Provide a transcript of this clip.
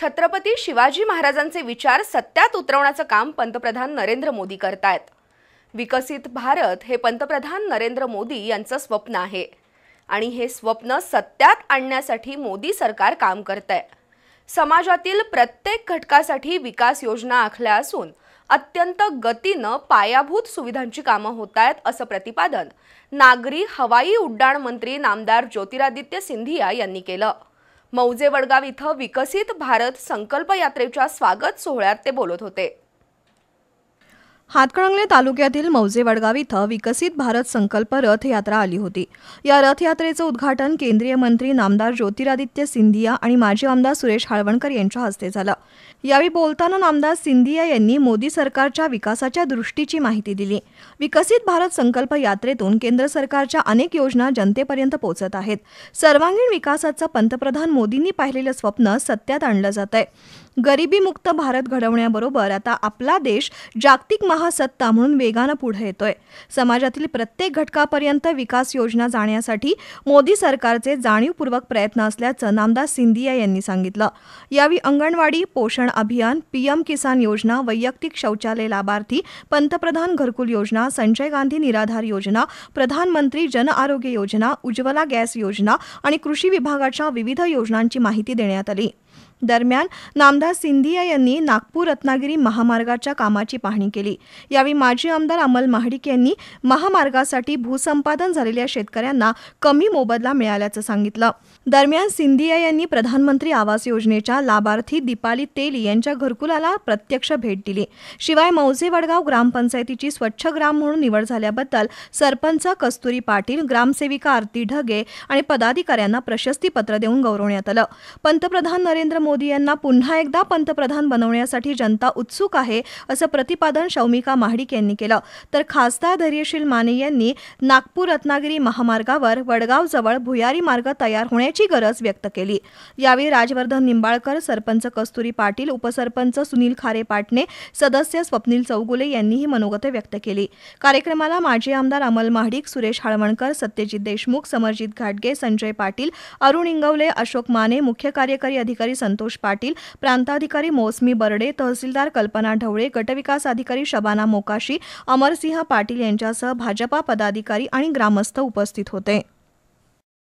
छत्रपती शिवाजी महाराजांचे विचार सत्यात उतरवण्याचं काम पंतप्रधान नरेंद्र मोदी करतायत विकसित भारत हे पंतप्रधान नरेंद्र मोदी यांचं स्वप्न आहे आणि हे स्वप्न सत्यात आणण्यासाठी मोदी सरकार काम करत आहे समाजातील प्रत्येक घटकासाठी विकास योजना आखल्या असून अत्यंत गतीनं पायाभूत सुविधांची कामं होत आहेत असं प्रतिपादन नागरी हवाई उड्डाण मंत्री नामदार ज्योतिरादित्य सिंधिया यांनी केलं मौजे वडगाव इथं विकसित भारत संकल्प यात्रेच्या स्वागत सोहळ्यात ते बोलत होते हातकणंगले तालुक्यातील मौजे वडगाव इथं विकसित भारत संकल्प रथ यात्रा आली होती या रथयात्रेचं उद्घाटन केंद्रीय मंत्री नामदार ज्योतिरादित्य सिंधिया आणि माजी आमदार सुरेश हाळवणकर यांच्या हस्ते झालं यावेळी बोलताना नामदार सिंधिया यांनी मोदी सरकारच्या विकासाच्या दृष्टीची माहिती दिली विकसित भारत संकल्प यात्रेतून केंद्र सरकारच्या अनेक योजना जनतेपर्यंत पोहोचत आहेत सर्वांगीण विकासाचं पंतप्रधान मोदींनी पाहिलेलं स्वप्न सत्यात आणलं जात आहे गरिबीमुक्त भारत घडवण्याबरोबर आता आपला देश जागतिक हा सत्ता म्हणून वेगानं पुढे येतोय समाजातील प्रत्येक घटकापर्यंत विकास योजना जाण्यासाठी मोदी सरकारचे जाणीवपूर्वक प्रयत्न असल्याचं नामदास सिंधिया यांनी सांगितलं यावेळी अंगणवाडी पोषण अभियान पीएम किसान योजना वैयक्तिक शौचालय लाभार्थी पंतप्रधान घरकुल योजना संजय गांधी निराधार योजना प्रधानमंत्री जन आरोग्य योजना उज्ज्वला गॅस योजना आणि कृषी विभागाच्या विविध योजनांची माहिती देण्यात आली दरम्यान नामदार सिंधिया यांनी नागपूर रत्नागिरी महामार्गाच्या कामाची पाहणी केली यावेळी माजी आमदार अमल महाडिक यांनी महामार्गासाठी भूसंपादन झालेल्या शेतकऱ्यांना कमी मोबदला मिळाल्याचं सांगितलं दरम्यान सिंधिया यांनी प्रधानमंत्री आवास योजनेच्या लाभार्थी दीपाली तेली यांच्या घरकुलाला प्रत्यक्ष भेट दिली शिवाय मौजे वडगाव ग्रामपंचायतीची स्वच्छ ग्राम म्हणून निवड झाल्याबद्दल सरपंच कस्तुरी पाटील ग्रामसेविका आरती ढगे आणि पदाधिकाऱ्यांना प्रशस्तीपत्र देऊन गौरवण्यात आलं पंतप्रधान नरेंद्र नरेंद्र मोदी यांना पुन्हा एकदा पंतप्रधान बनवण्यासाठी जनता उत्सुक आहे असं प्रतिपादन शौमिका महाडिक यांनी केलं तर खासदार धैर्यशील माने यांनी नागपूर रत्नागिरी महामार्गावर वडगावजवळ भुयारी मार्ग तयार होण्याची गरज व्यक्त केली यावेळी राजवर्धन निंबाळकर सरपंच कस्तुरी पाटील उपसरपंच सुनील खारे पाटणे सदस्य स्वप्नील चौगुले यांनीही मनोगत व्यक्त केली कार्यक्रमाला माजी आमदार अमल महाडिक सुरेश हळवणकर सत्यजित देशमुख समरजित घाटगे संजय पाटील अरुण इंगवले अशोक माने मुख्य कार्यकारी अधिकारी संतोष पाटील प्रांताधिकारी मोसमी बरडे, तहसीलदार कल्पना ढवळे गटविकास अधिकारी शबाना मोकाशी अमरसिंह पाटील यांच्यासह भाजपा पदाधिकारी आणि ग्रामस्थ उपस्थित होते